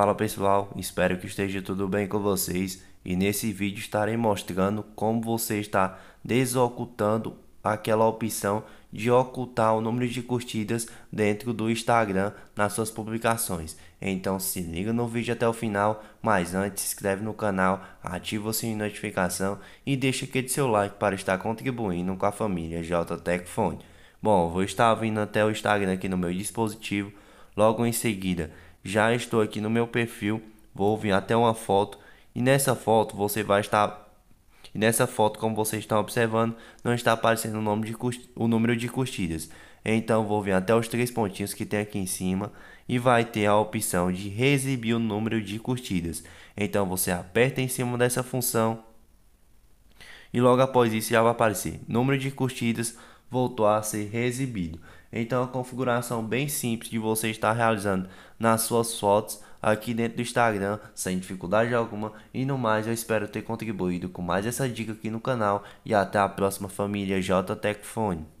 Fala pessoal, espero que esteja tudo bem com vocês e nesse vídeo estarei mostrando como você está desocultando aquela opção de ocultar o número de curtidas dentro do Instagram nas suas publicações. Então se liga no vídeo até o final, mas antes se inscreve no canal, ativa o sininho de notificação e deixa aquele seu like para estar contribuindo com a família JTEC Fone. Bom, vou estar vindo até o Instagram aqui no meu dispositivo, logo em seguida já estou aqui no meu perfil, vou vir até uma foto e nessa foto você vai estar e nessa foto, como vocês estão observando, não está aparecendo o, nome de o número de curtidas. Então vou vir até os três pontinhos que tem aqui em cima e vai ter a opção de exibir o número de curtidas. Então você aperta em cima dessa função e logo após isso já vai aparecer número de curtidas, voltou a ser reexibido. Então, é a configuração bem simples de você estar realizando nas suas fotos aqui dentro do Instagram, sem dificuldade alguma. E no mais, eu espero ter contribuído com mais essa dica aqui no canal. E até a próxima, família JTecFone.